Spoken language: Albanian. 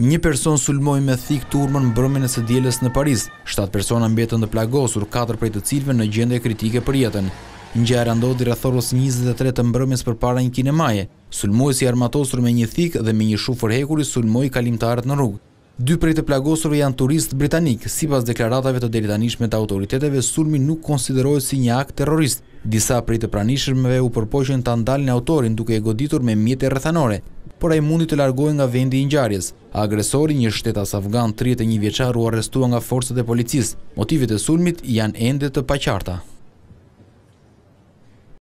Një person sulmoj me thik të urmën mbrëmën e së djeles në Paris, Shtatë persona mbetën dhe plagosur, katër prej të cilve në gjende kritike për jetën. Në gjarë andodhë i rathorës 23 të mbrëmës për para një kinemaje, sulmoj si armatosur me një thik dhe me një shufër hekuri sulmoj kalimtarët në rrugë. Dy prej të plagosur janë turist britanik, si pas deklaratave të delitanishme të autoriteteve, sulmi nuk konsiderojë si një akt terrorist. Disa prej të pranishërmeve u përpoqen ta ndalin autorin duke e goditur me mjete rrethanore, por a i mundi të largohen nga vendi i njarjes. Agresori një shtetas afgan 31 vjeqar u arrestua nga forcët e policis. Motivit e sulmit janë endet të paqarta.